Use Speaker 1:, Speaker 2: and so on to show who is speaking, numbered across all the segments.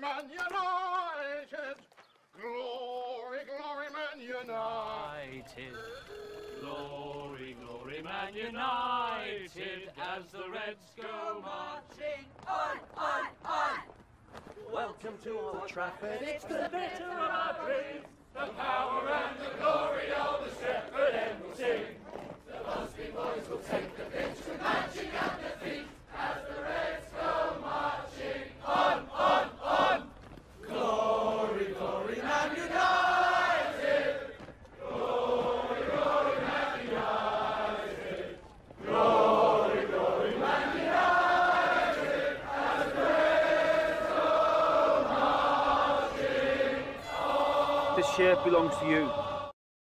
Speaker 1: man united. Glory, glory, man united. Glory, glory, man united. As the Reds go marching on, on, on. Welcome to Old Trafford. It's the bitter of our dreams.
Speaker 2: The power and the glory
Speaker 1: of the shepherd and we'll sing. The Busby boys will take the pitch to marching at their feet.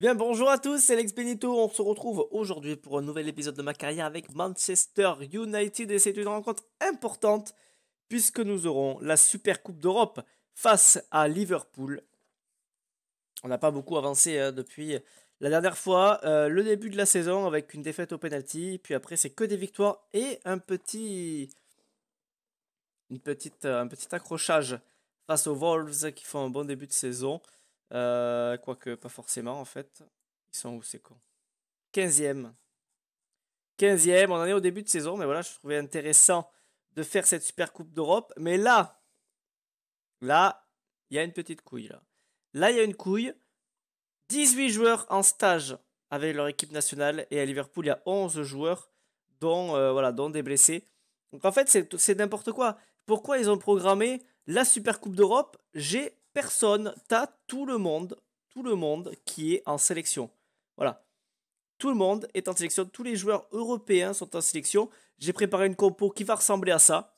Speaker 1: Bien, bonjour à tous, c'est Lex Benito. On se retrouve aujourd'hui pour un nouvel épisode de ma carrière avec Manchester United et c'est une rencontre importante puisque nous aurons la Super Coupe d'Europe face à Liverpool. On n'a pas beaucoup avancé euh, depuis la dernière fois, euh, le début de la saison avec une défaite au penalty, puis après c'est que des victoires et un petit, une petite, euh, un petit accrochage face aux Wolves qui font un bon début de saison. Euh, quoique, pas forcément, en fait. Ils sont où, c'est quoi 15e. 15e, on en est au début de saison, mais voilà, je trouvais intéressant de faire cette Super Coupe d'Europe. Mais là, là, il y a une petite couille. Là, là il y a une couille. 18 joueurs en stage avec leur équipe nationale. Et à Liverpool, il y a 11 joueurs, dont, euh, voilà, dont des blessés. Donc en fait, c'est n'importe quoi. Pourquoi ils ont programmé la Super Coupe d'Europe J'ai personne, t'as tout le monde, tout le monde qui est en sélection. Voilà. Tout le monde est en sélection, tous les joueurs européens sont en sélection. J'ai préparé une compo qui va ressembler à ça.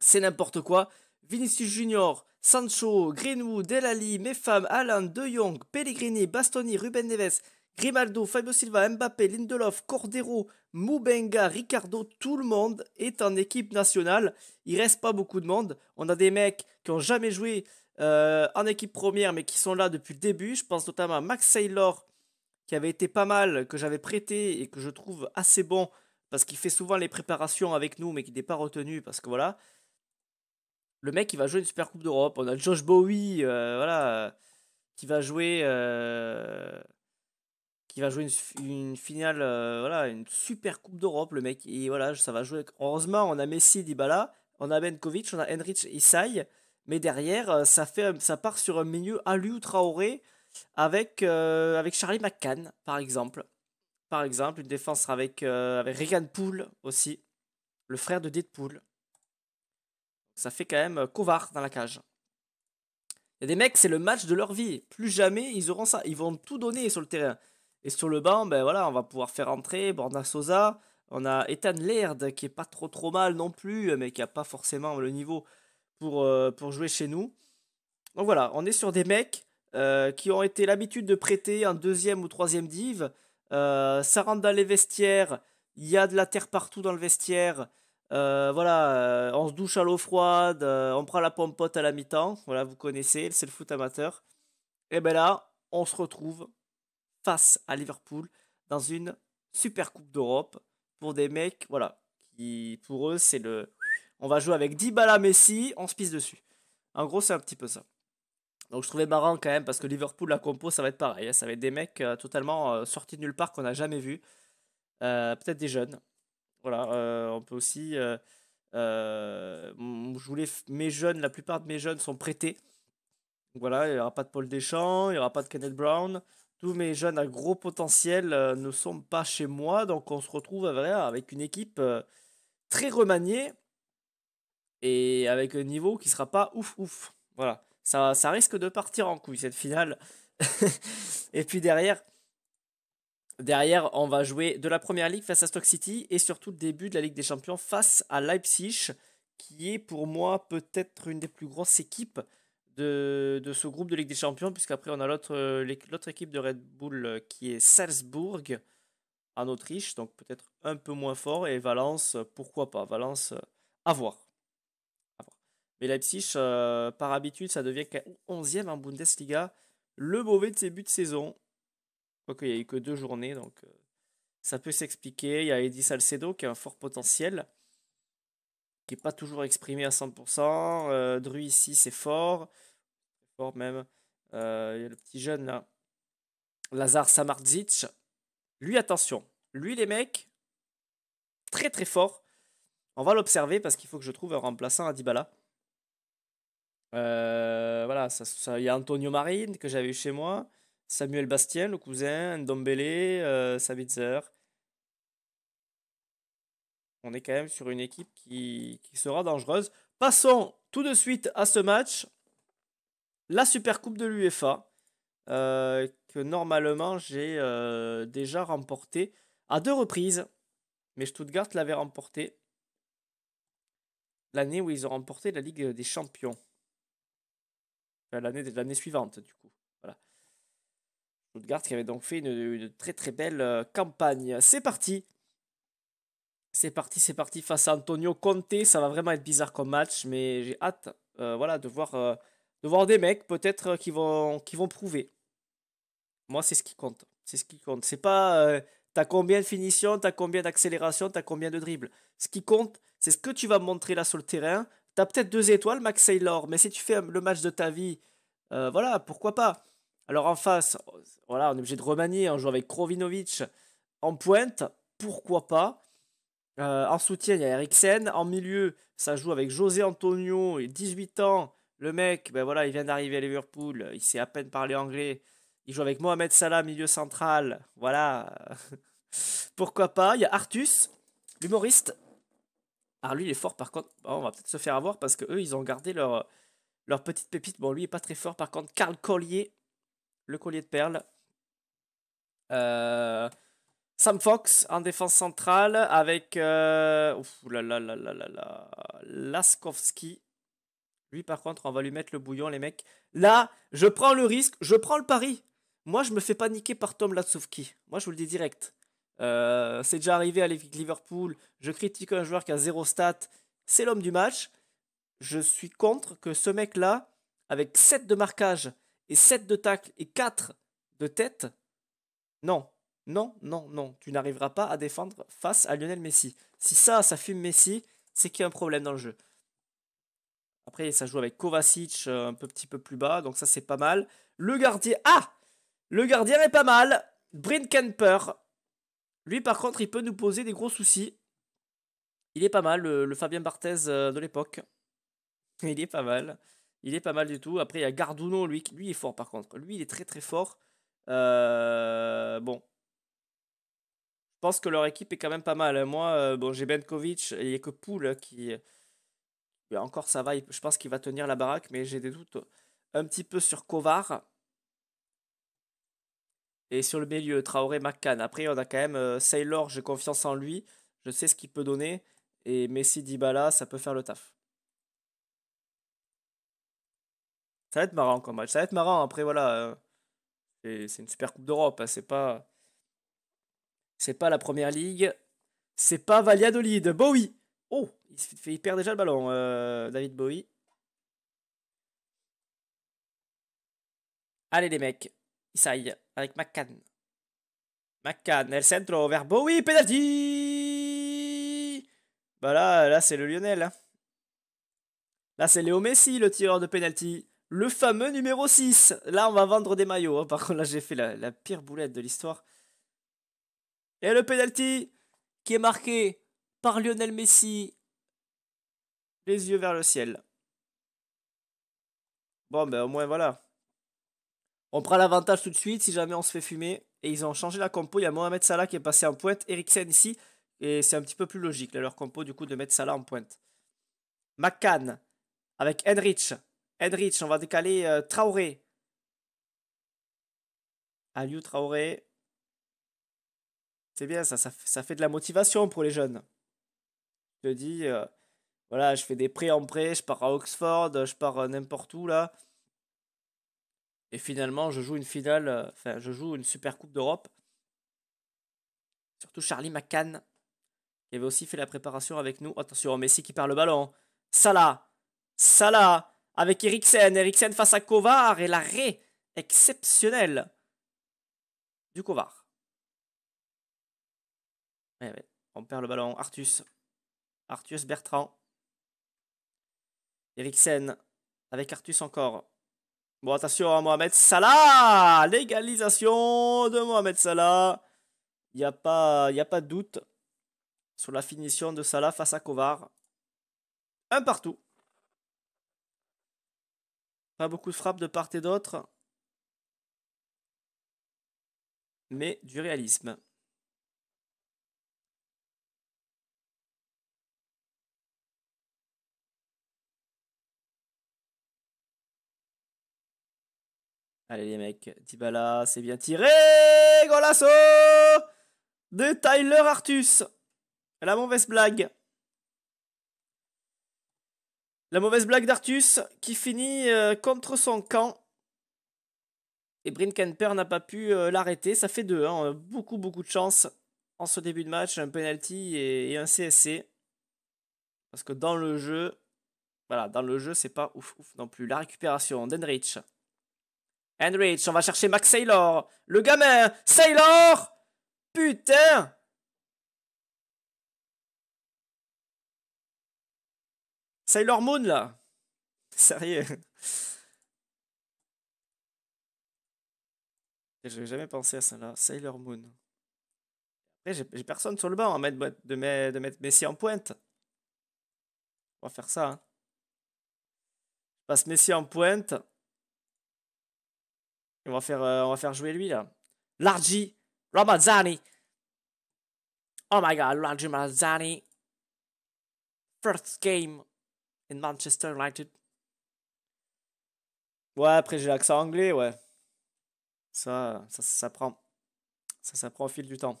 Speaker 1: C'est n'importe quoi. Vinicius Junior, Sancho, Greenwood, Delali, Mefam, Alan, De Jong, Pellegrini, Bastoni, Ruben Neves, Grimaldo, Fabio Silva, Mbappé, Lindelof, Cordero, Mubenga, Ricardo, tout le monde est en équipe nationale. Il reste pas beaucoup de monde. On a des mecs qui ont jamais joué euh, en équipe première, mais qui sont là depuis le début. Je pense notamment à Max Saylor, qui avait été pas mal, que j'avais prêté et que je trouve assez bon, parce qu'il fait souvent les préparations avec nous, mais qui n'est pas retenu, parce que voilà. Le mec, il va jouer une Super Coupe d'Europe. On a Josh Bowie, euh, voilà, qui va jouer. Euh, qui va jouer une, finale, voilà, une super coupe d'Europe, le mec. Et voilà, ça va jouer. Heureusement, on a Messi, Dybala, on a Benkovic, on a Enrich Isai. Mais derrière, euh, ça, fait, ça part sur un milieu alu Traoré avec, euh, avec Charlie McCann, par exemple. Par exemple, une défense euh, avec, Regan Poole aussi, le frère de Deadpool. Ça fait quand même Kovar dans la cage. Il y a des mecs, c'est le match de leur vie. Plus jamais ils auront ça. Ils vont tout donner sur le terrain. Et sur le banc, ben voilà, on va pouvoir faire entrer Borna Sosa. On a Ethan Laird qui est pas trop trop mal non plus, mais qui a pas forcément le niveau euh, pour, jouer chez nous. Donc voilà, on est sur des mecs euh, qui ont été l'habitude de prêter un deuxième ou troisième div. Euh, ça rentre dans les vestiaires, il y a de la terre partout dans le vestiaire. voilà, on se douche à l'eau froide, on prend la pompote à la mi-temps. Voilà, vous connaissez, c'est le foot amateur. Et ben là, on se retrouve face à Liverpool dans une super coupe d'Europe pour des mecs, voilà, qui pour eux c'est le on va jouer avec à Messi, on se pisse dessus. En gros, c'est un petit peu ça. Donc je trouvais marrant quand même parce que Liverpool, la compo, ça va être pareil. Hein. Ça va être des mecs euh, totalement euh, sortis de nulle part qu'on n'a jamais vu. Euh, peut-être des jeunes. Voilà, on peut aussi. je voulais mes jeunes, la plupart de mes jeunes sont prêtés. voilà, il n'y aura pas de Paul Deschamps, il n'y aura pas de Kenneth Brown. Tous mes jeunes à gros potentiel ne sont pas chez moi, donc on se retrouve avec une équipe très remaniée et avec un niveau qui sera pas ouf ouf. Voilà, ça, ça risque de partir en couille cette finale. et puis derrière, derrière, on va jouer de la première ligue face à Stock City et surtout le début de la Ligue des Champions face à Leipzig, qui est pour moi peut-être une des plus grosses équipes de, ce groupe de Ligue des Champions, puisqu'après on a l'autre, euh, l'autre équipe de Red Bull euh, qui est Salzbourg en Autriche, donc peut-être un peu moins fort, et Valence, pourquoi pas, Valence, euh, à voir. Mais Leipzig, euh, par habitude, ça devient 11e en Bundesliga. Le mauvais de ses buts de saison. crois il n'y a eu que deux journées, donc euh, ça peut s'expliquer. Il y a Eddie Salcedo qui a un fort potentiel, qui n'est pas toujours exprimé à 100%. Euh, Dru ici, c'est fort. Fort même. il y a le petit jeune là. Lazar Samardzic. Lui, attention. Lui, les mecs, très très fort. On va l'observer parce qu'il faut que je trouve un remplaçant à Dybala. Euh, voilà, il ça, y a Antonio Marine que j'avais eu chez moi, Samuel Bastien, le cousin, dombelé euh, Savitzer On est quand même sur une équipe qui, sera dangereuse. Passons tout de suite à ce match. La Super Coupe de l'UEFA, euh, que normalement j'ai déjà remporté à deux reprises. Mais Stuttgart l'avait remporté l'année où ils ont remporté la Ligue des Champions l'année l'année, l'année suivante, du coup. Voilà. Stuttgart qui avait donc fait une, très très belle euh, campagne. C'est parti C'est parti, c'est parti face à Antonio Conte. Ça va vraiment être bizarre comme match, mais j'ai hâte euh, voilà, de, voir, euh, de voir des mecs peut-être qui, vont, qui vont prouver. Moi, c'est ce qui compte. C'est ce qui compte. C'est pas t'as combien de finitions, t'as combien d'accélération, t'as combien de dribbles. Ce qui compte, c'est ce que tu vas montrer là sur le terrain T'as peut-être deux étoiles, Max Saylor, mais si tu fais euh, le match de ta vie, euh, voilà, pourquoi pas. Alors en face, euh, voilà, on est obligé de remanier, on joue avec Krovinovic en pointe, pourquoi pas. en soutien, il y a Eriksen. En milieu, ça joue avec José Antonio, 18 ans. Le mec, ben voilà, il vient d'arriver à Liverpool, il sait à peine parler anglais. Il joue avec Mohamed Salah, milieu central. Voilà. pourquoi pas. Il y a Artus, l'humoriste, ah, lui, il est fort, par contre. Ah, on va peut-être se faire avoir parce qu'eux, ils ont gardé leur, leur petite pépite. Bon, lui, il est pas très fort, par contre. Carl Collier, le collier de perles. Euh, Sam Fox en défense centrale avec. Euh, ouf, là, là, là, là, là, Laskowski. Lui, par contre, on va lui mettre le bouillon, les mecs. Là, je prends le risque, je prends le pari. Moi, je me fais paniquer par Tom Laskowski Moi, je vous le dis direct. Euh, c'est déjà arrivé l'équipe Liverpool. Je critique un joueur qui a zéro stat. C'est l'homme du match. Je suis contre que ce mec-là, avec 7 de marquage et 7 de tacle et 4 de tête, non, non, non, non, tu n'arriveras pas à défendre face à Lionel Messi. Si ça, ça fume Messi, c'est qu'il y a un problème dans le jeu. Après, ça joue avec Kovacic euh, un peu, petit peu plus bas, donc ça c'est pas mal. Le gardien, ah Le gardien est pas mal Brinkemper, lui, par contre, il peut nous poser des gros soucis. Il est pas mal, le, Fabien Barthez euh, de l'époque. Il est pas mal. Il est pas mal du tout. Après, il y a Garduno, lui, lui est fort par contre. Lui, il est très très fort. Euh, bon. Je pense que leur équipe est quand même pas mal. Hein. Moi, euh, bon, j'ai Benkovic, il n'y a que Poul qui. Encore ça va, je pense qu'il va tenir la baraque, mais j'ai des doutes un petit peu sur Kovar. Et sur le milieu, Traoré, McCann. Après, on a quand même euh, Saylor, j'ai confiance en lui. Je sais ce qu'il peut donner. Et Messi, Dybala, ça peut faire le taf. Ça va être marrant comme match. Ça va être marrant. Après, voilà. Euh, c'est une super Coupe d'Europe. Hein. C'est pas. C'est pas la première ligue. C'est pas Valladolid. Bowie. Oh, il, fait, perd déjà le ballon, euh, David Bowie. Allez les mecs, Isai avec McCann. McCann, El Centro vers Bowie, penalty Bah là, là c'est le Lionel. Hein. Là c'est Léo Messi, le tireur de penalty. Le fameux numéro 6. Là on va vendre des maillots. Hein. Par contre là j'ai fait la, pire boulette de l'histoire. Et le penalty qui est marqué par Lionel Messi. Les yeux vers le ciel. Bon ben au moins voilà. On prend l'avantage tout de suite si jamais on se fait fumer. Et ils ont changé la compo. Il y a Mohamed Salah qui est passé en pointe, Eriksen ici. Et c'est un petit peu plus logique, leur compo, du coup, de mettre Salah en pointe. McCann avec Enrich. Enrich, on va décaler euh, Traoré. Aliou Traoré. C'est bien, ça, ça, fait de la motivation pour les jeunes. Je dis, euh, voilà, je fais des prêts en prêt, je pars à Oxford, je pars euh, n'importe où là. Et finalement, je joue une finale, euh, enfin, je joue une Super Coupe d'Europe. Surtout Charlie McCann, qui avait aussi fait la préparation avec nous. Attention, Messi qui perd le ballon. Salah, Salah, avec Eriksen. Eriksen face à Kovar et l'arrêt exceptionnel du Kovar. Eh on perd le ballon. Artus. Artus Bertrand. Eriksen. Avec Artus encore. Bon, attention à hein, Mohamed Salah L'égalisation de Mohamed Salah. Il n'y a, pas, a pas de doute sur la finition de Salah face à Kovar. Un partout. Pas beaucoup de frappes de part et d'autre. Mais du réalisme. Allez les mecs, Dybala, c'est bien tiré Golasso De Tyler Artus La mauvaise blague La mauvaise blague d'Artus qui finit euh, contre son camp. Et Brinkenper n'a pas pu euh, l'arrêter, ça fait deux, hein. beaucoup beaucoup de chance en ce début de match, un penalty et, un CSC. Parce que dans le jeu, voilà, dans le jeu c'est pas ouf ouf non plus. La récupération d'Enrich. Henrich, on va chercher Max Sailor, Le gamin Sailor, Putain Sailor Moon là Sérieux je n'avais jamais pensé à ça là. Sailor Moon. j'ai personne sur le banc à mettre, de, mettre, Messi en pointe. On va faire ça. Hein. Je passe Messi en pointe on va faire, euh, on va faire jouer lui là. Largi Ramazzani. Oh my god, Largi Ramazzani. First game in Manchester United. Ouais, après j'ai l'accent anglais, ouais. Ça, ça, ça prend. Ça, ça prend au fil du temps.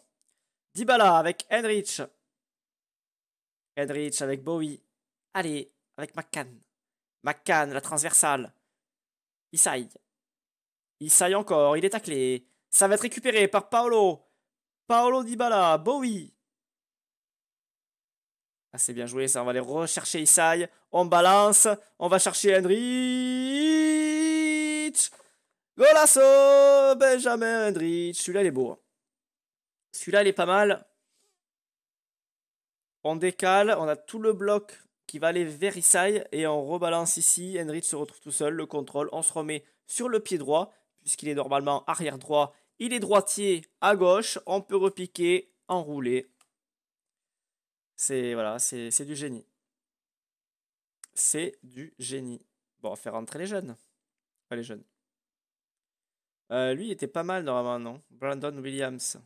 Speaker 1: Dybala avec Henrich. Henrich avec Bowie. Allez, avec McCann. McCann, la transversale. Isai. Isai encore, il est taclé. Ça va être récupéré par Paolo. Paolo Dybala, Bowie. Ah, c'est bien joué, ça. On va aller rechercher Isai. On balance. On va chercher Hendrich. Golasso Benjamin Hendrich. Celui-là, il est beau. Hein. Celui-là, il est pas mal. On décale. On a tout le bloc qui va aller vers Isai. Et on rebalance ici. Hendrich se retrouve tout seul. Le contrôle. On se remet sur le pied droit puisqu'il est normalement arrière droit. Il est droitier à gauche, on peut repiquer, enrouler. C'est voilà, c'est du génie. C'est du génie. Bon, on va faire rentrer les jeunes. Pas les jeunes. Euh, lui, il était pas mal normalement, non Brandon Williams.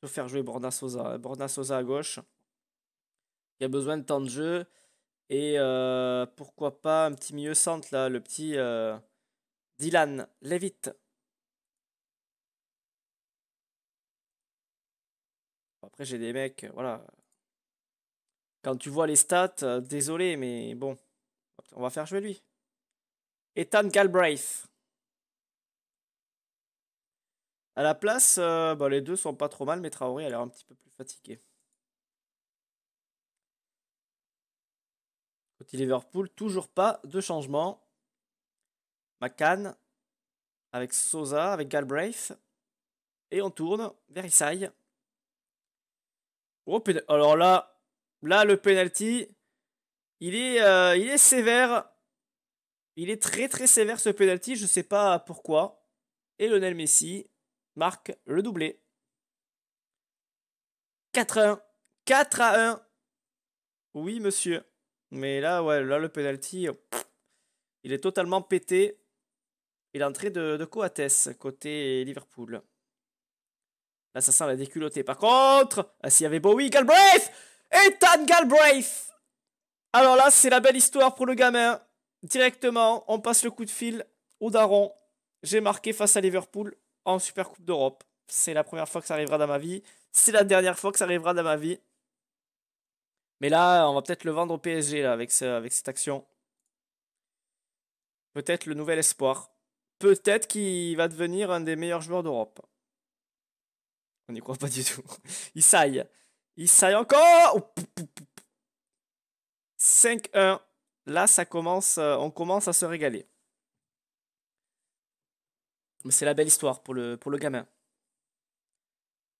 Speaker 1: faut faire jouer Borna Sosa. Borna Sosa à gauche. Il a besoin de temps de jeu. Et euh, pourquoi pas un petit milieu centre, là, le petit... Euh, Dylan Levitt. Après, j'ai des mecs, voilà. Quand tu vois les stats, euh, désolé, mais bon, on va faire jouer lui. Ethan Galbraith. À la place, euh, bah, les deux sont pas trop mal, mais Traoré a l'air un petit peu plus fatigué. Petit Liverpool, toujours pas de changement. McCann, avec Sosa, avec Galbraith. Et on tourne vers Isai. alors là, là le penalty, il est, euh, il est sévère. Il est très très sévère ce penalty, je ne sais pas pourquoi. Et Lionel Messi marque le doublé. 4 à 1. 4 à 1. Oui, monsieur. Mais là, ouais, là, le penalty, il est totalement pété et l'entrée de, de Coates côté Liverpool. L'assassin l'a déculotté. Par contre, ah, s'il y avait Bowie, Galbraith Ethan Galbraith Alors là, c'est la belle histoire pour le gamin. Directement, on passe le coup de fil au daron. J'ai marqué face à Liverpool en Super Coupe d'Europe. C'est la première fois que ça arrivera dans ma vie. C'est la dernière fois que ça arrivera dans ma vie. Mais là, on va peut-être le vendre au PSG là, avec cette action. Peut-être le nouvel espoir peut-être qu'il va devenir un des meilleurs joueurs d'Europe. On n'y croit pas du tout. Il saille. Il saille encore. 5-1. Là, ça commence, euh, on commence à se régaler. c'est la belle histoire pour le, pour le gamin.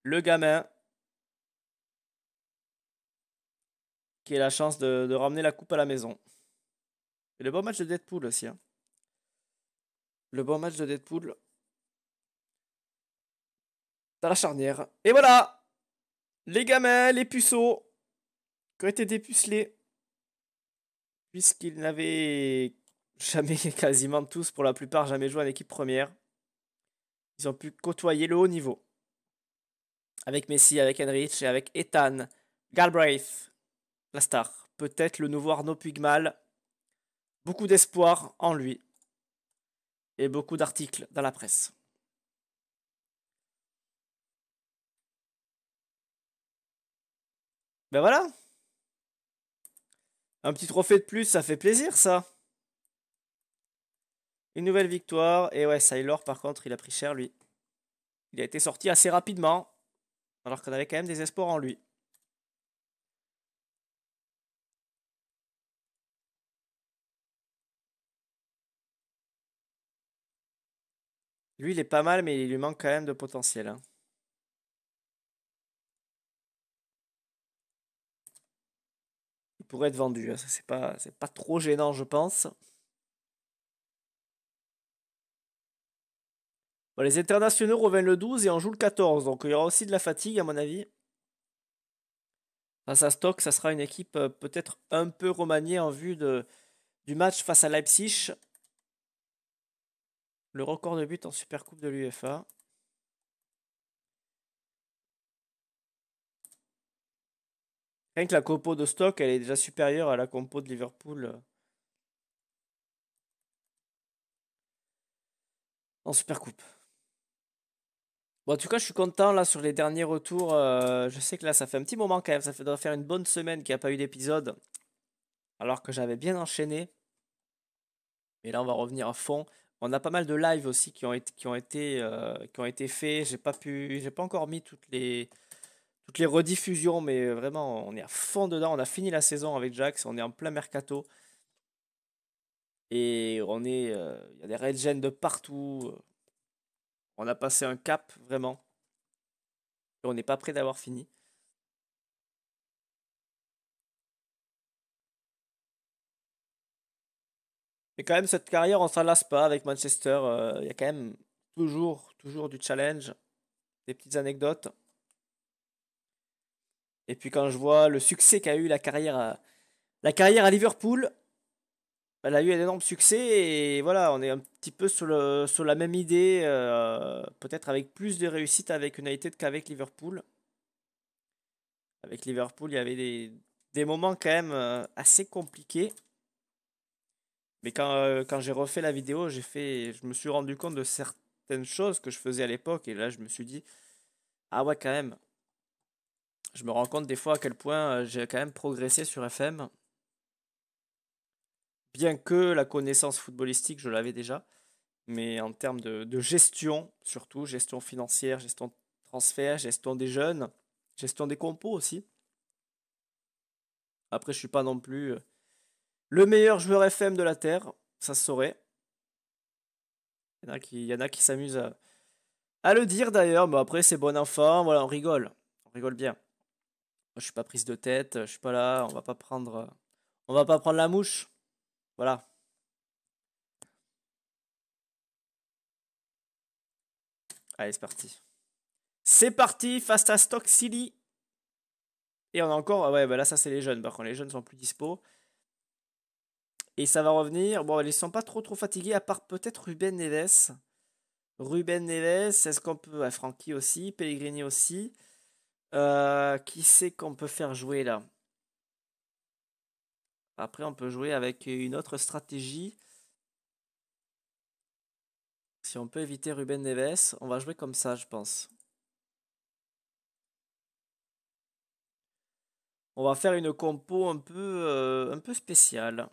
Speaker 1: Le gamin qui a la chance de, ramener la coupe à la maison. Et le bon match de Deadpool aussi. Hein le bon match de Deadpool dans la charnière. Et voilà Les gamins, les puceaux qui ont été dépucelés puisqu'ils n'avaient jamais, quasiment tous, pour la plupart, jamais joué en équipe première. Ils ont pu côtoyer le haut niveau. Avec Messi, avec Henrich et avec Ethan Galbraith, la star. Peut-être le nouveau Arnaud Pugmal. Beaucoup d'espoir en lui beaucoup d'articles dans la presse. Ben voilà Un petit trophée de plus, ça fait plaisir ça Une nouvelle victoire, et ouais, Sailor par contre, il a pris cher lui. Il a été sorti assez rapidement, alors qu'on avait quand même des espoirs en lui. Lui, il est pas mal, mais il lui manque quand même de potentiel. Hein. Il pourrait être vendu. Ce hein, n'est c'est pas, pas trop gênant, je pense. les internationaux reviennent le 12 et on joue le 14. Donc, il y aura aussi de la fatigue, à mon avis. Face à Stock, ça sera une équipe euh, peut-être un peu remaniée en vue de, du match face à Leipzig le record de but en Supercoupe de l'UFA. Rien que la compo de stock, elle est déjà supérieure à la compo de Liverpool. Euh, en Supercoupe. Bon, en tout cas, je suis content là sur les derniers retours. Euh, je sais que là, ça fait un petit moment quand même. Ça doit faire une bonne semaine qu'il n'y a pas eu d'épisode. Alors que j'avais bien enchaîné. Mais là, on va revenir à fond. On a pas mal de lives aussi qui ont été, qui ont été, euh, qui ont été faits. J'ai pas pu, j'ai pas encore mis toutes les, toutes les rediffusions, mais vraiment, on est à fond dedans. On a fini la saison avec Jax, on est en plein mercato. Et on est, euh, il y a des redgen de partout. On a passé un cap, vraiment. Et on n'est pas prêt d'avoir fini. Mais quand même, cette carrière, on ne s'en lasse pas avec Manchester. Euh, il y a quand même toujours, toujours du challenge, des petites anecdotes. Et puis quand je vois le succès qu'a eu la carrière, à, la carrière à Liverpool, bah, elle a eu un énorme succès et voilà, on est un petit peu sur, la même idée, euh, peut-être avec plus de réussite avec United qu'avec Liverpool. Avec Liverpool, il y avait des moments quand même euh, assez compliqués. Mais euh, quand, j'ai refait la vidéo, j'ai fait, je me suis rendu compte de certaines choses que je faisais à l'époque. Et là, je me suis dit, ah ouais, quand même. Je me rends compte des fois à quel point euh, j'ai quand même progressé sur FM. Bien que la connaissance footballistique, je l'avais déjà. Mais en termes de, gestion, surtout, gestion financière, gestion de transfert, gestion des jeunes, gestion des compos aussi. Après, je suis pas non plus euh, le meilleur joueur FM de la Terre, ça se saurait. Il y en a qui, s'amusent à, le dire d'ailleurs, mais après c'est bon enfant, hein, voilà, on rigole. On rigole bien. Moi, je suis pas prise de tête, je suis pas là, on va pas prendre. On va pas prendre la mouche. Voilà. Allez, c'est parti. C'est parti face à Stock Silly. Et on a encore. Ah ouais, bah là, ça, c'est les jeunes. Par contre, les jeunes sont plus dispo. Et ça va revenir. Bon, ils ne sont pas trop trop fatigués, à part peut-être Ruben Neves. Ruben Neves, est-ce qu'on peut. Francky aussi, Pellegrini aussi. Euh, qui sait qu'on peut faire jouer là Après, on peut jouer avec une autre stratégie. Si on peut éviter Ruben Neves, on va jouer comme ça, je pense. On va faire une compo un peu, euh, un peu spéciale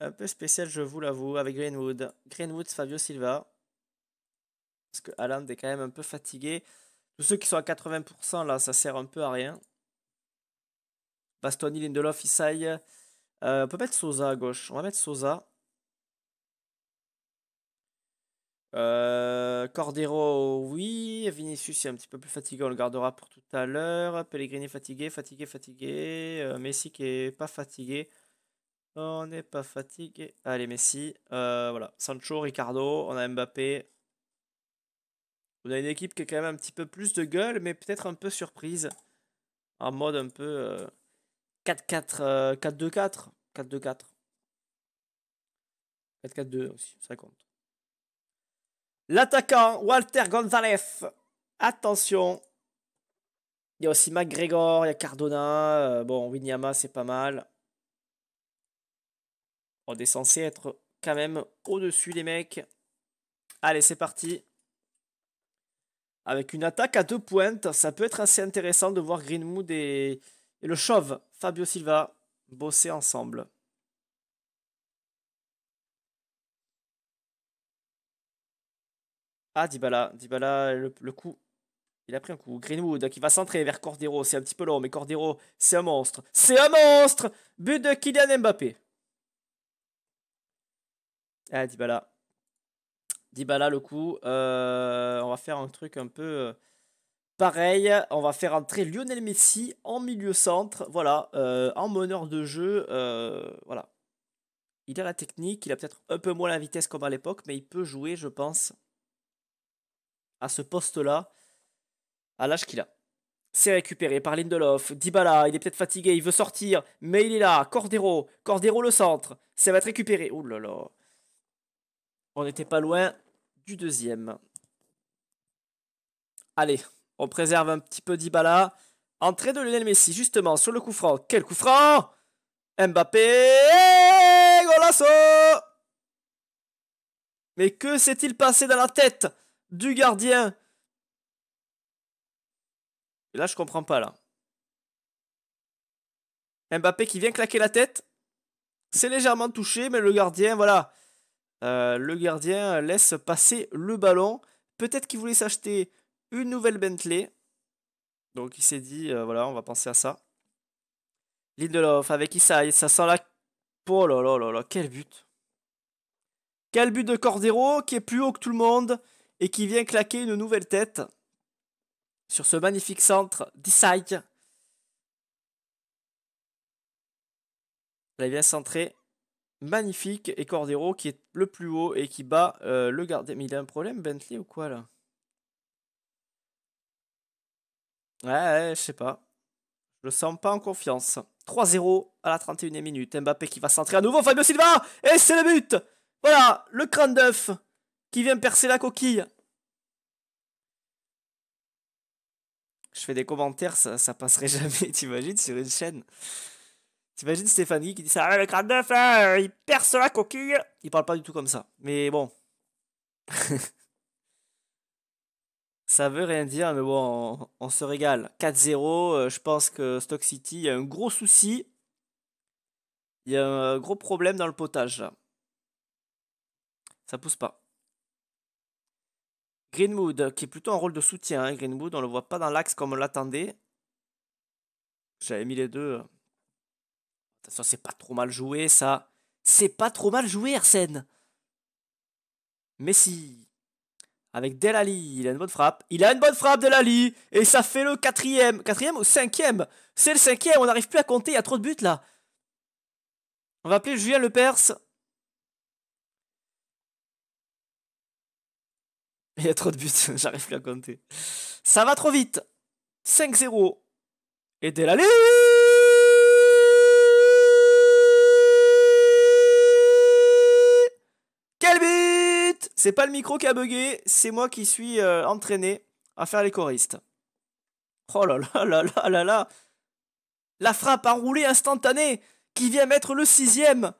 Speaker 1: un peu spécial, je vous l'avoue, avec Greenwood. Greenwood, Fabio Silva. Parce que Alan est quand même un peu fatigué. Tous ceux qui sont à 80%, là, ça sert un peu à rien. Bastoni, Lindelof, Isai. Euh, on peut mettre Sosa à gauche. On va mettre Sosa. Euh, Cordero, oui. Vinicius est un petit peu plus fatigué, on le gardera pour tout à l'heure. Pellegrini fatigué, fatigué, fatigué. Euh, Messi qui est pas fatigué. On n'est pas fatigué. Allez, Messi. Euh, voilà. Sancho, Ricardo, on a Mbappé. On a une équipe qui a quand même un petit peu plus de gueule, mais peut-être un peu surprise. En mode un peu 4-4, 4-2-4. 4-2-4. 4-4-2 aussi, ça compte. L'attaquant, Walter Gonzalez. Attention. Il y a aussi McGregor, il y a Cardona. Euh, bon, Winyama, c'est pas mal. On est censé être quand même au-dessus, les mecs. Allez, c'est parti. Avec une attaque à deux pointes, ça peut être assez intéressant de voir Greenwood et, le chauve, Fabio Silva, bosser ensemble. Ah, Dybala, Dybala, le, le, coup. Il a pris un coup. Greenwood qui va centrer vers Cordero. C'est un petit peu long, mais Cordero, c'est un monstre. C'est un monstre But de Kylian Mbappé. Ah, Dybala. Dybala, le coup. Euh, on va faire un truc un peu euh, pareil. On va faire entrer Lionel Messi en milieu centre. Voilà, euh, en meneur de jeu. voilà. Il a la technique, il a peut-être un peu moins la vitesse comme à l'époque, mais il peut jouer, je pense, à ce poste-là, à l'âge qu'il a. C'est récupéré par Lindelof. Dybala, il est peut-être fatigué, il veut sortir, mais il est là. Cordero, Cordero le centre. Ça va être récupéré. Ouh là là. On n'était pas loin du deuxième. Allez, on préserve un petit peu d'Ibala. Entrée de Lionel Messi, justement, sur le coup franc. Quel coup franc Mbappé Golasso Mais que s'est-il passé dans la tête du gardien Et là, je comprends pas, là. Mbappé qui vient claquer la tête. C'est légèrement touché, mais le gardien, voilà. Euh, le gardien laisse passer le ballon. Peut-être qu'il voulait s'acheter une nouvelle Bentley. Donc il s'est dit, euh, voilà, on va penser à ça. Lindelof avec Issaïe ça sent la... Oh là là là là, quel but. Quel but de Cordero qui est plus haut que tout le monde et qui vient claquer une nouvelle tête sur ce magnifique centre Là Il vient centrer magnifique et Cordero qui est le plus haut et qui bat euh, le gardien. Mais il a un problème, Bentley ou quoi là Ouais, ouais je sais pas. Je le sens pas en confiance. 3-0 à la 31e minute. Mbappé qui va centrer à nouveau Fabio Silva et c'est le but. Voilà, le crâne d'œuf qui vient percer la coquille. Je fais des commentaires, ça, ça passerait jamais, t'imagines, sur une chaîne. T'imagines Stéphanie qui dit ça, le crâne neuf, hein, euh, il perce la coquille. Il parle pas du tout comme ça. Mais bon. ça veut rien dire, mais bon, on, se régale. 4-0, euh, je pense que Stock City, il y a un gros souci. Il y a un gros problème dans le potage, Ça pousse pas. Greenwood, qui est plutôt en rôle de soutien. Hein, Greenwood, on le voit pas dans l'axe comme on l'attendait. J'avais mis les deux. Euh, ça, c'est pas trop mal joué, ça. C'est pas trop mal joué, Arsène. Messi. Avec Delali, il a une bonne frappe. Il a une bonne frappe, Delali. Et ça fait le quatrième. Quatrième ou cinquième C'est le cinquième, on n'arrive plus à compter, il y a trop de buts là. On va appeler Julien Lepers. Il y a trop de buts, j'arrive plus à compter. Ça va trop vite. 5-0. Et Delali C'est pas le micro qui a bugué, c'est moi qui suis euh, entraîné à faire les choristes. Oh là là là là là là La frappe enroulée instantanée qui vient mettre le sixième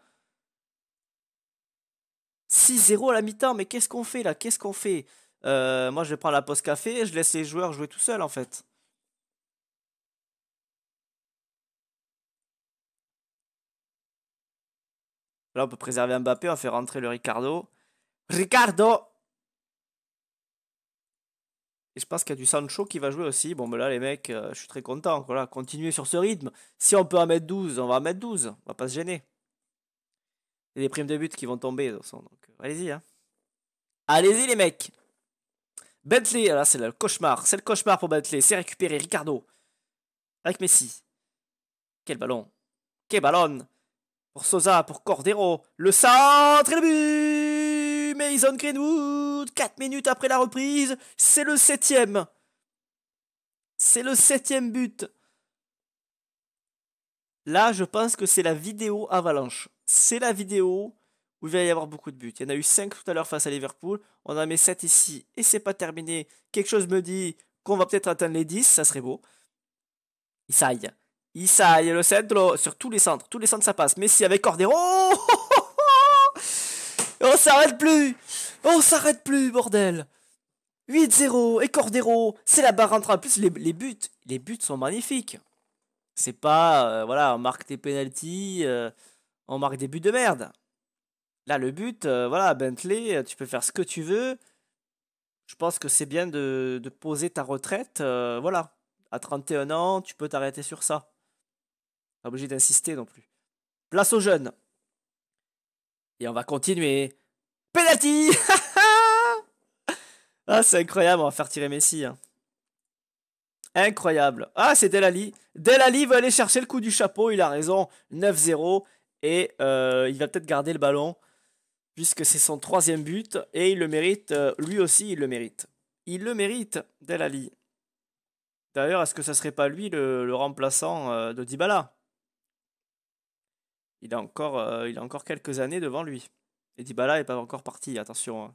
Speaker 1: 6-0 à la mi-temps, mais qu'est-ce qu'on fait là Qu'est-ce qu'on fait euh, Moi je vais prendre la pause café et je laisse les joueurs jouer tout seuls en fait. Là on peut préserver Mbappé, on fait rentrer le Ricardo. Ricardo et je pense qu'il y a du Sancho qui va jouer aussi. Bon, mais là, les mecs, euh, je suis très content. Voilà, continuez sur ce rythme. Si on peut en mettre 12, on va en mettre 12. On va pas se gêner. Il y des primes de but qui vont tomber, Donc, euh, allez-y. Hein. Allez-y, les mecs. Bentley, ah, là, c'est le cauchemar. C'est le cauchemar pour Bentley. C'est récupéré. Ricardo. Avec Messi. Quel ballon. Quel ballon. Pour Sosa, pour Cordero. Le centre et le but Mason Greenwood, 4 minutes après la reprise, c'est le septième. C'est le septième but. Là, je pense que c'est la vidéo avalanche. C'est la vidéo où il va y avoir beaucoup de buts. Il y en a eu 5 tout à l'heure face à Liverpool. On en met 7 ici et c'est pas terminé. Quelque chose me dit qu'on va peut-être atteindre les 10, ça serait beau. il saille le centre, sur tous les centres. Tous les centres, ça passe. Messi avec Cordero. On s'arrête plus On s'arrête plus, bordel 8-0 et Cordero, c'est la barre entre En plus, les, buts, les buts sont magnifiques. C'est pas, euh, voilà, on marque des pénalties, euh, on marque des buts de merde. Là, le but, euh, voilà, Bentley, tu peux faire ce que tu veux. Je pense que c'est bien de, de, poser ta retraite. voilà, à 31 ans, tu peux t'arrêter sur ça. Pas obligé d'insister non plus. Place aux jeunes. Et on va continuer. Penalty Ah, c'est incroyable, on va faire tirer Messi. Hein. Incroyable. Ah, c'est Delali. Delali va aller chercher le coup du chapeau, il a raison. 9-0. Et euh, il va peut-être garder le ballon, puisque c'est son troisième but. Et il le mérite, euh, lui aussi, il le mérite. Il le mérite, Delali. D'ailleurs, est-ce que ça serait pas lui le, remplaçant euh, de Dybala il a encore, euh, il a encore quelques années devant lui. Et Dybala n'est pas encore parti, attention. Hein.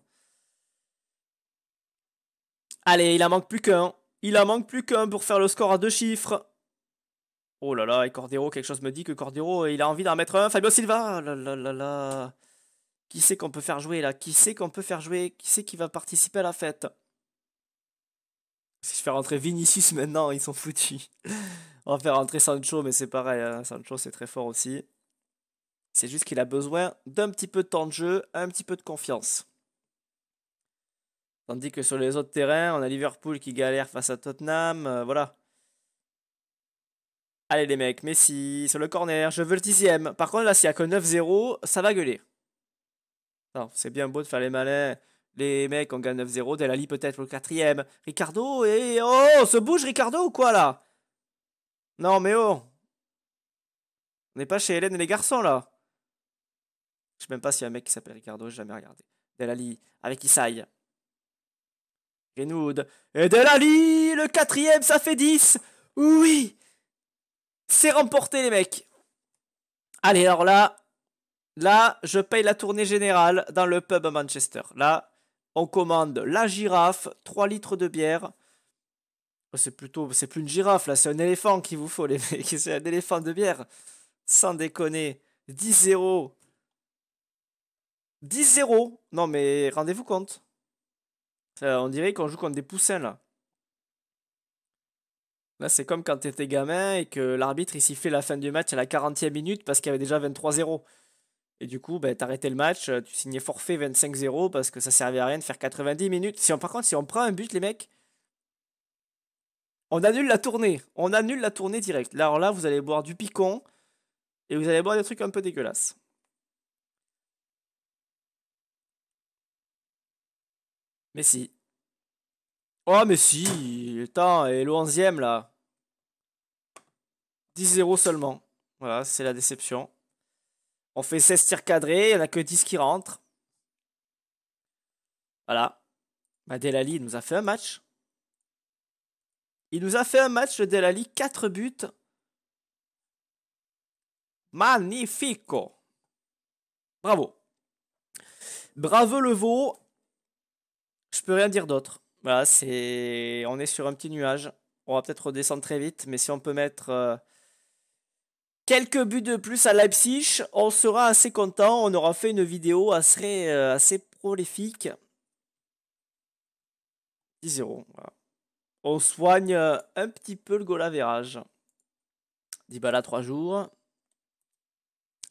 Speaker 1: Allez, il en manque plus qu'un. Il en manque plus qu'un pour faire le score à deux chiffres. Oh là là, et Cordero, quelque chose me dit que Cordero, euh, il a envie d'en mettre un. Fabio Silva oh là là là là Qui sait qu'on peut faire jouer là Qui sait qu'on peut faire jouer Qui sait qui va participer à la fête Si je fais rentrer Vinicius maintenant, ils sont foutus. On va faire rentrer Sancho, mais c'est pareil, hein. Sancho c'est très fort aussi. C'est juste qu'il a besoin d'un petit peu de temps de jeu, un petit peu de confiance. Tandis que sur les autres terrains, on a Liverpool qui galère face à Tottenham, euh, voilà. Allez les mecs, Messi sur le corner, je veux le dixième. Par contre là, s'il n'y a que 9-0, ça va gueuler. Non, c'est bien beau de faire les malins. Les mecs, on gagne 9-0, Delali peut-être le quatrième. Ricardo et... Oh, se bouge Ricardo ou quoi là Non mais oh On n'est pas chez Hélène et les garçons là je sais même pas s'il y a un mec qui s'appelle Ricardo, j'ai jamais regardé. Delali avec Isai. Greenwood. Et Delali, le quatrième, ça fait 10. Oui C'est remporté, les mecs. Allez, alors là, là, je paye la tournée générale dans le pub à Manchester. Là, on commande la girafe, 3 litres de bière. Oh, c'est plutôt, c'est plus une girafe là, c'est un éléphant qu'il vous faut, les mecs. C'est un éléphant de bière. Sans déconner. 10-0. 10-0. Non, mais rendez-vous compte. Euh, on dirait qu'on joue contre des poussins, là. Là, c'est comme quand t'étais gamin et que l'arbitre, il fait la fin du match à la 40e minute parce qu'il y avait déjà 23-0. Et du coup, ben, t'arrêtais le match, euh, tu signais forfait 25-0 parce que ça servait à rien de faire 90 minutes. Si par contre, si on prend un but, les mecs, on annule la tournée. On annule la tournée directe. Là, alors là, vous allez boire du picon et vous allez boire des trucs un peu dégueulasses. Mais si. Oh, mais si. Attends, et le 11ème là. 10-0 seulement. Voilà, c'est la déception. On fait 16 tirs cadrés, il n'y en a que 10 qui rentrent. Voilà. Bah, Delali nous a fait un match. Il nous a fait un match, le Delali, 4 buts. Magnifico. Bravo. Bravo le veau. Je peux rien dire d'autre. Voilà, c'est, on est sur un petit nuage. On va peut-être redescendre très vite, mais si on peut mettre euh, quelques buts de plus à Leipzig, on sera assez content. On aura fait une vidéo assez, euh, assez prolifique. 10-0. On soigne euh, un petit peu le goal average. à 3 jours.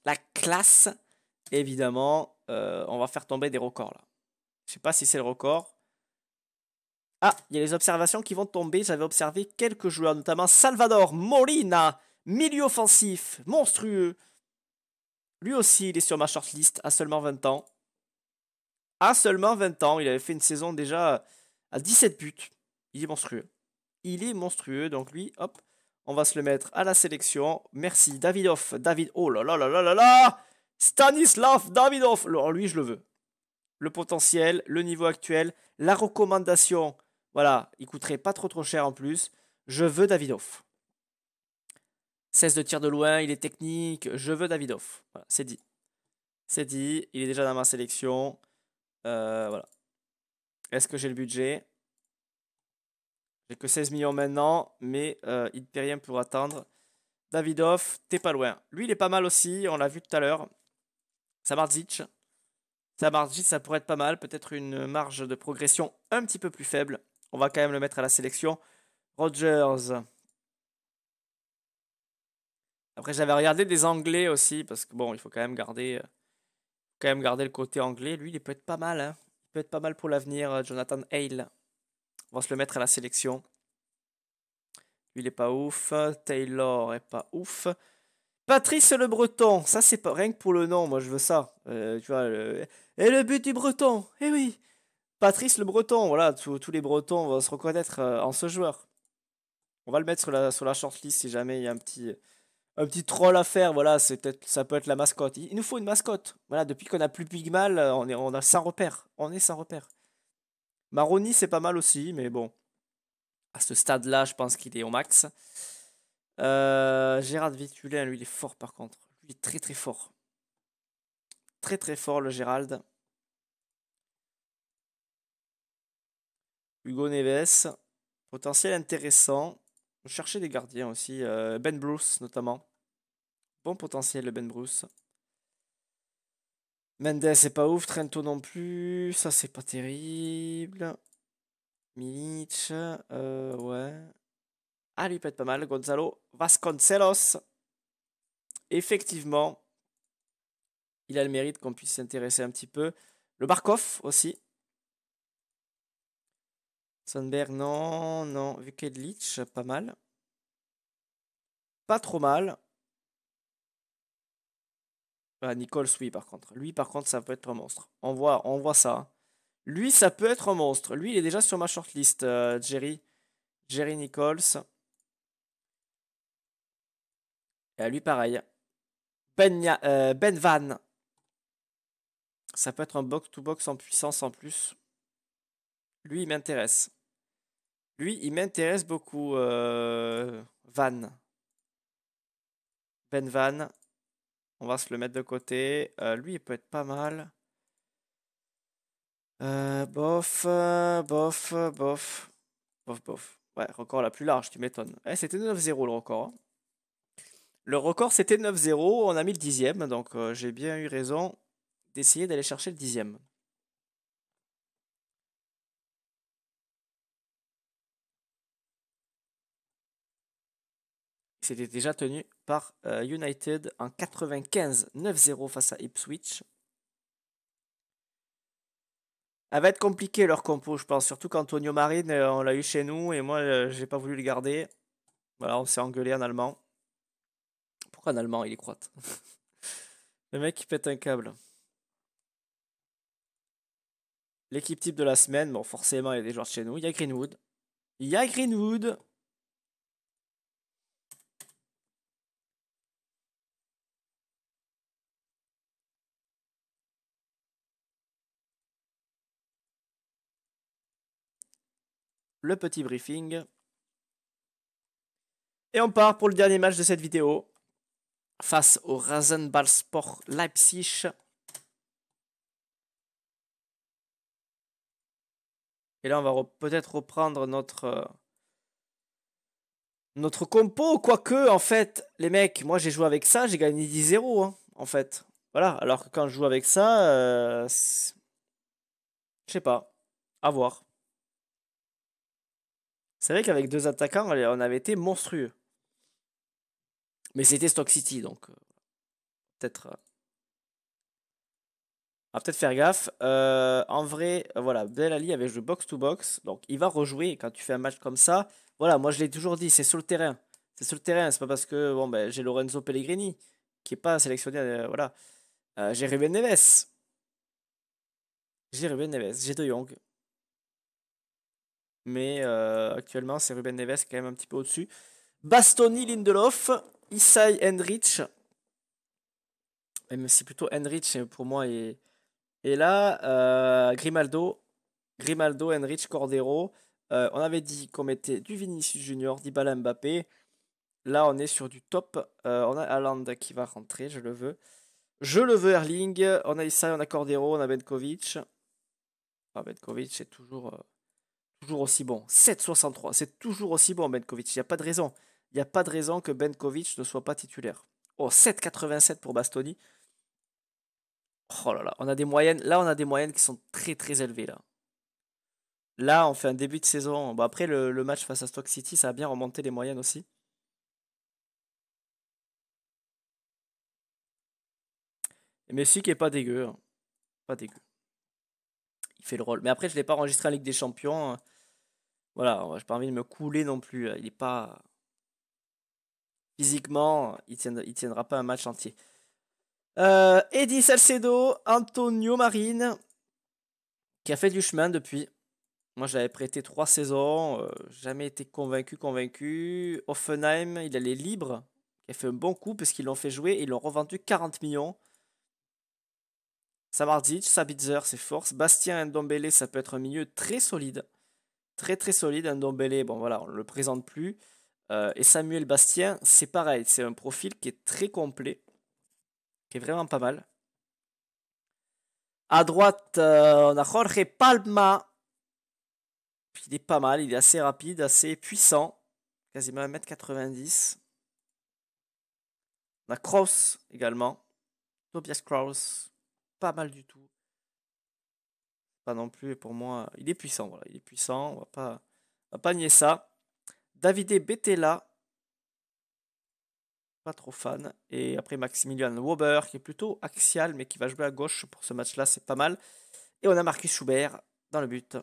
Speaker 1: La classe, évidemment, on va faire tomber des records là. Je sais pas si c'est le record. Ah, il y a les observations qui vont tomber. J'avais observé quelques joueurs, notamment Salvador Molina, milieu offensif, monstrueux. Lui aussi, il est sur ma shortlist à seulement 20 ans. À seulement 20 ans, il avait fait une saison déjà à 17 buts. Il est monstrueux. Il est monstrueux, donc lui, hop, on va se le mettre à la sélection. Merci, Davidoff. David, oh là là là là là là Stanislav Davidoff Alors lui, je le veux le potentiel, le niveau actuel, la recommandation. Voilà, il coûterait pas trop trop cher en plus. Je veux Davidoff. 16 de tir de loin, il est technique. Je veux Davidoff. c'est dit. C'est dit, il est déjà dans ma sélection. Euh, voilà. Est-ce que j'ai le budget J'ai que 16 millions maintenant, mais euh, il ne paie rien pour attendre. Davidoff, t'es pas loin. Lui, il est pas mal aussi, on l'a vu tout à l'heure. Samardzic, ça, marche, ça pourrait être pas mal. Peut-être une marge de progression un petit peu plus faible. On va quand même le mettre à la sélection. Rogers. Après, j'avais regardé des anglais aussi, parce que bon, il faut quand même garder, euh, quand même garder le côté anglais. Lui, il peut être pas mal. Hein. Il peut être pas mal pour l'avenir, euh, Jonathan Hale. On va se le mettre à la sélection. Lui, il est pas ouf. Taylor est pas ouf. Patrice le Breton, ça c'est pas rien que pour le nom, moi je veux ça. Euh, tu vois, et le but du breton, eh oui Patrice le breton, voilà, tous les bretons vont se reconnaître euh, en ce joueur. On va le mettre sur la, sur la shortlist si jamais il y a un petit, un petit troll à faire, voilà, c'est ça peut être la mascotte. Il, nous faut une mascotte. Voilà, depuis qu'on a plus Pigmal, euh, on est on a sans repère. On est sans repère. Maroni, c'est pas mal aussi, mais bon. À ce stade-là, je pense qu'il est au max. Euh, Gérard Vitulin, lui, il est fort par contre. Lui, il est très très fort très très fort le Gérald. Hugo Neves, potentiel intéressant. On cherchait des gardiens aussi, euh, Ben Bruce notamment. Bon potentiel le Ben Bruce. Mendes c'est pas ouf, Trento non plus, ça c'est pas terrible. Milic, euh, ouais. Ah lui peut être pas mal, Gonzalo Vasconcelos. Effectivement, il a le mérite qu'on puisse s'intéresser un petit peu. Le Barkov aussi. Sandberg, non, non. Vukedlich, pas mal. Pas trop mal. Bah, Nichols, oui, par contre. Lui, par contre, ça peut être un monstre. On voit, on voit ça. Lui, ça peut être un monstre. Lui, il est déjà sur ma shortlist, euh, Jerry. Jerry Nichols. à lui, pareil. Ben, euh, ben Van. Ça peut être un box-to-box en puissance en plus. Lui, il m'intéresse. Lui, il m'intéresse beaucoup. Euh, Van. Ben Van. On va se le mettre de côté. Euh, lui, il peut être pas mal. Euh, bof, bof, bof. Bof, bof. Ouais, record la plus large, tu m'étonnes. Eh, c'était 9-0 le record. Hein. Le record, c'était 9-0. On a mis le dixième, donc j'ai bien eu raison d'essayer d'aller chercher le dixième. C'était déjà tenu par euh, United en 95-9-0 face à Ipswich. Elle va être compliquée leur compo, je pense. Surtout qu'Antonio Marine, euh, on l'a eu chez nous et moi, euh, j'ai pas voulu le garder. Voilà, on s'est engueulé en allemand. Pourquoi en allemand Il est croate. le mec, il pète un câble. L'équipe type de la semaine, bon, forcément, il y a des joueurs de chez nous. Il y a Greenwood. Il y a Greenwood. Le petit briefing. Et on part pour le dernier match de cette vidéo. Face au Sport Leipzig. Et là, on va peut-être reprendre notre. Euh, notre compo, quoique, en fait, les mecs, moi j'ai joué avec ça, j'ai gagné 10-0, hein, en fait. Voilà, alors que quand je joue avec ça, euh, je sais pas, à voir. C'est vrai qu'avec deux attaquants, on avait été monstrueux. Mais c'était Stock City, donc euh, peut-être on va peut-être faire gaffe. Euh, en vrai, euh, voilà, Bel Ali avait joué box-to-box. Donc, il va rejouer quand tu fais un match comme ça. Voilà, moi, je l'ai toujours dit, c'est sur le terrain. C'est sur le terrain. C'est pas parce que bon, ben, j'ai Lorenzo Pellegrini qui est pas sélectionné. Euh, voilà. j'ai Ruben Neves. J'ai Ruben Neves. J'ai De Jong. Mais actuellement, c'est Ruben Neves quand même un petit peu au-dessus. Bastoni, Lindelof, Isai Henrich. Même si plutôt Henrich, pour moi, est et là, euh, Grimaldo, Grimaldo, Enrich, Cordero, euh, on avait dit qu'on mettait du Vinicius Junior, Dybala, Mbappé. Là, on est sur du top. Euh, on a Haaland qui va rentrer, je le veux. Je le veux, Erling. On a Issa, on a Cordero, on a Benkovic. Benkovic, c'est toujours, toujours aussi bon. 7,63, c'est toujours aussi bon, Benkovic. Il n'y a pas de raison. Il n'y a pas de raison que Benkovic ne soit pas titulaire. Oh, 7,87 pour Bastoni. Oh là là, on a des moyennes. Là, on a des moyennes qui sont très très élevées là. Là, on fait un début de saison. après le, match face à Stock City, ça a bien remonté les moyennes aussi. Et Messi qui est pas dégueu. Hein. Pas dégueu. Il fait le rôle. Mais après, je l'ai pas enregistré en Ligue des Champions. Voilà, j'ai pas envie de me couler non plus. Il est pas. Physiquement, il il tiendra pas un match entier. Euh, Eddie Salcedo, Antonio Marine, qui a fait du chemin depuis. Moi, j'avais prêté trois saisons, euh, jamais été convaincu, convaincu. Offenheim, il allait libre, il a fait un bon coup parce qu'ils l'ont fait jouer et ils l'ont revendu 40 millions. Samardzic, Sabitzer, c'est force. Bastien Ndombele, ça peut être un milieu très solide. Très très solide, Ndombele, bon voilà, on le présente plus. Euh, et Samuel Bastien, c'est pareil, c'est un profil qui est très complet qui est vraiment pas mal. À droite, euh, on a Jorge Palma. Il est pas mal, il est assez rapide, assez puissant. Quasiment 1m90. On a Kraus également. Tobias Kraus. Pas mal du tout. Pas non plus pour moi. Il est puissant, voilà. Il est puissant, on va pas, on va pas nier ça. Davide Betella pas trop fan. Et après Maximilian Weber qui est plutôt axial mais qui va jouer à gauche pour ce match-là, c'est pas mal. Et on a Marcus Schubert dans le but.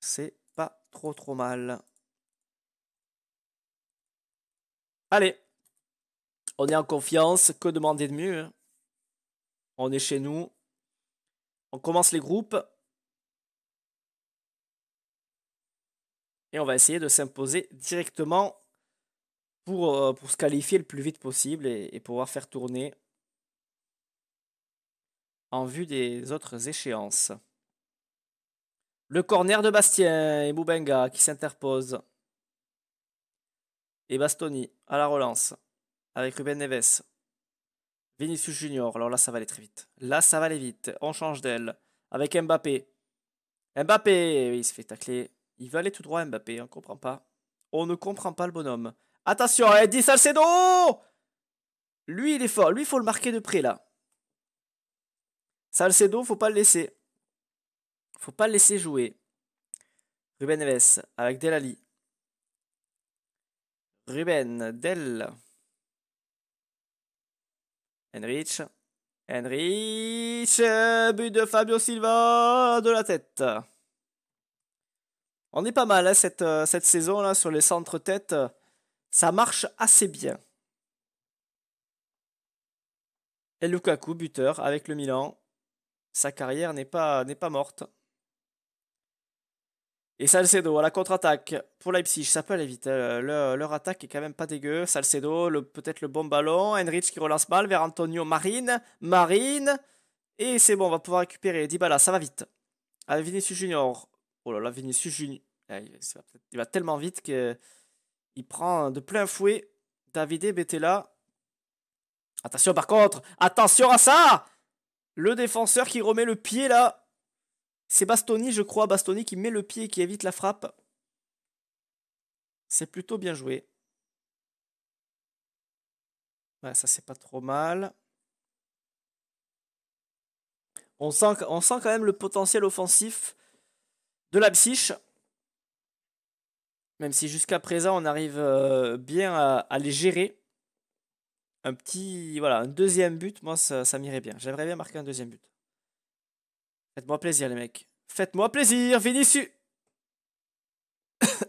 Speaker 1: C'est pas trop trop mal. Allez, on est en confiance, que demander de mieux hein On est chez nous. On commence les groupes. Et on va essayer de s'imposer directement euh, pour, se qualifier le plus vite possible et, pouvoir faire tourner en vue des autres échéances. Le corner de Bastien et Moubenga qui s'interpose. Et Bastoni à la relance avec Ruben Neves. Vinicius Junior, alors là ça va aller très vite. Là ça va aller vite. On change d'elle avec Mbappé. Mbappé, il se fait tacler. Il va aller tout droit Mbappé, on ne comprend pas. On ne comprend pas le bonhomme. Attention, hein, Eddie Salcedo Lui, il est fort. Lui, il faut le marquer de près, là. Salcedo, faut pas le laisser. Faut pas le laisser jouer. Ruben Neves avec Delali. Ruben Del. Enrich. Enrich. But de Fabio Silva de la tête. On est pas mal hein, cette, euh, cette saison là sur les centres têtes ça marche assez bien. Et Lukaku, buteur avec le Milan, sa carrière n'est pas, n'est pas morte. Et Salcedo à la contre-attaque pour Leipzig, ça peut aller vite. Hein. leur attaque est quand même pas dégueu. Salcedo, peut-être le bon ballon. Enrich qui relance mal vers Antonio Marine. Marine. Et c'est bon, on va pouvoir récupérer Dybala, ça va vite. Avec Vinicius Junior. Oh là là, Vinicius Junior. Eh, il va tellement vite que il prend de plein fouet Davide Betella. Attention par contre, attention à ça Le défenseur qui remet le pied là. C'est Bastoni, je crois, Bastoni qui met le pied et qui évite la frappe. C'est plutôt bien joué. Ouais, ça c'est pas trop mal. On sent, on sent quand même le potentiel offensif de la psyche même si jusqu'à présent on arrive euh, bien à, les gérer. Un petit, voilà, un deuxième but, moi ça, m'irait bien. J'aimerais bien marquer un deuxième but. Faites-moi plaisir les mecs. Faites-moi plaisir, Vinicius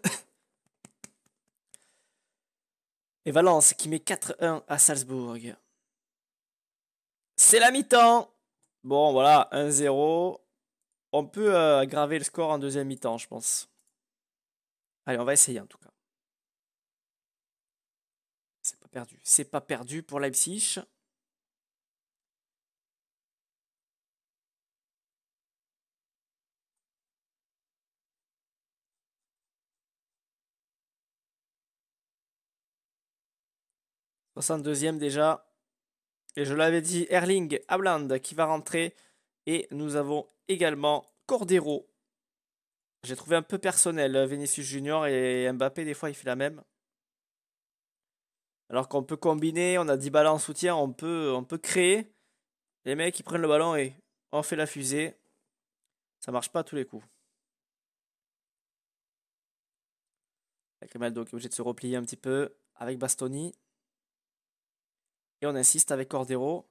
Speaker 1: Et Valence qui met 4-1 à Salzbourg. C'est la mi-temps. Bon, voilà, 1-0. On peut euh, graver le score en deuxième mi-temps, je pense. Allez, on va essayer en tout cas. C'est pas perdu. C'est pas perdu pour Leipzig. 62ème déjà. Et je l'avais dit, Erling Abland qui va rentrer. Et nous avons également Cordero j'ai trouvé un peu personnel. Hein. Vinicius Junior et Mbappé, des fois, il fait la même. Alors qu'on peut combiner, on a 10 ballons en soutien, on peut, on peut créer. Les mecs, ils prennent le ballon et on fait la fusée. Ça marche pas à tous les coups. Grimaldo qui est obligé de se replier un petit peu. Avec Bastoni. Et on insiste avec Cordero.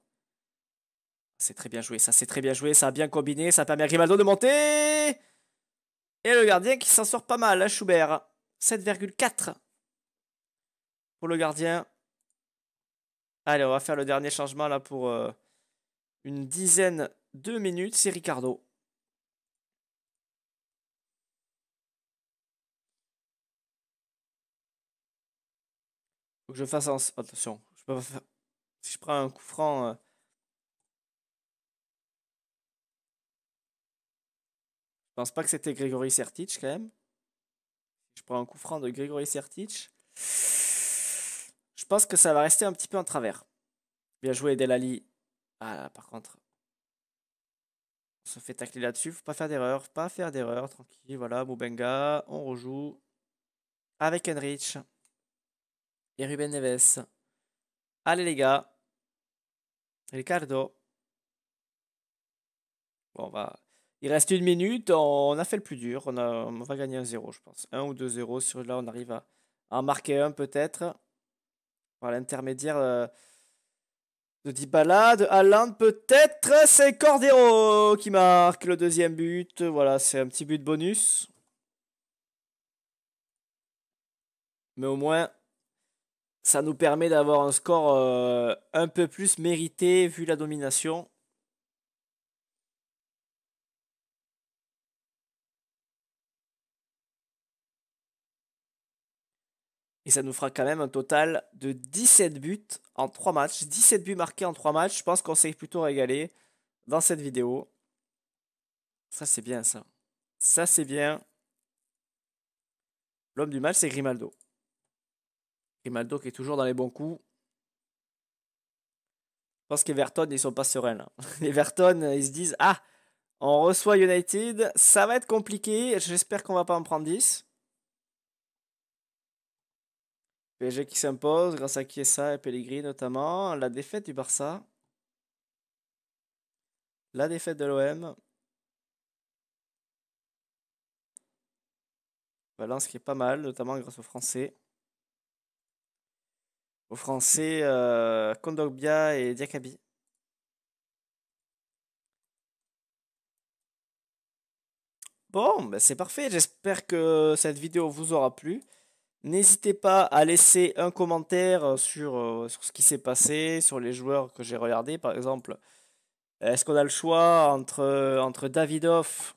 Speaker 1: C'est très bien joué, ça c'est très bien joué, ça a bien combiné, ça permet à Grimaldo de monter et le gardien qui s'en sort pas mal, hein, Schubert. 7,4 pour le gardien. Allez, on va faire le dernier changement là pour euh, une dizaine de minutes. C'est Ricardo. Faut que je fasse en... Attention, je peux pas faire... Si je prends un coup franc... Euh, Je pense pas que c'était Grégory Sertic quand même. Je prends un coup franc de Grégory Sertic. Je pense que ça va rester un petit peu en travers. Bien joué Delali. Ah là, par contre. On se fait tacler là-dessus. Faut pas faire d'erreur. Pas faire d'erreur. Tranquille. Voilà, Moubenga. On rejoue. Avec Enrich. Et Ruben Neves. Allez les gars. Ricardo. Bon, on va il reste une minute, on a fait le plus dur, on, va gagner un 0, je pense. 1 ou 2-0, sur là on arrive à, en marquer un peut-être. Par l'intermédiaire euh, de Dybala, de Haaland peut-être, c'est Cordero qui marque le deuxième but. Voilà, c'est un petit but bonus. Mais au moins, ça nous permet d'avoir un score euh, un peu plus mérité vu la domination. Et ça nous fera quand même un total de 17 buts en 3 matchs. 17 buts marqués en 3 matchs. Je pense qu'on s'est plutôt régalé dans cette vidéo. Ça, c'est bien, ça. Ça, c'est bien. L'homme du match, c'est Grimaldo. Grimaldo qui est toujours dans les bons coups. Je pense qu'Everton, ils sont pas sereins. Les Everton, ils se disent Ah, on reçoit United, ça va être compliqué. J'espère qu'on va pas en prendre 10. PSG qui s'impose grâce à Kiesa et Pellegrini notamment. La défaite du Barça. La défaite de l'OM. Valence qui est pas mal, notamment grâce aux Français. Aux Français, euh, Kondogbia et Diakabi. Bon, ben, c'est parfait. J'espère que cette vidéo vous aura plu. N'hésitez pas à laisser un commentaire euh, euh, sur, ce qui s'est passé, sur les joueurs que j'ai regardés. Par exemple, est-ce qu'on a le choix entre, entre Davidoff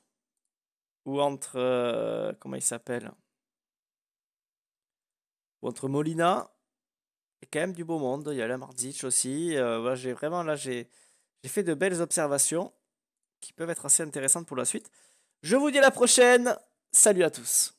Speaker 1: ou entre. Euh, comment il s'appelle Ou entre Molina Il y a quand même du beau monde. Il y a Lamardic aussi. j'ai vraiment là, j'ai fait de belles observations qui peuvent être assez intéressantes pour la suite. Je vous dis à la prochaine. Salut à tous.